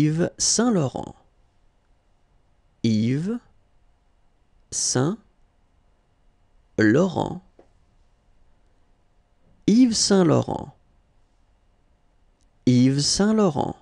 Yves Saint-Laurent. Yves Saint-Laurent. Yves Saint-Laurent. Yves Saint-Laurent.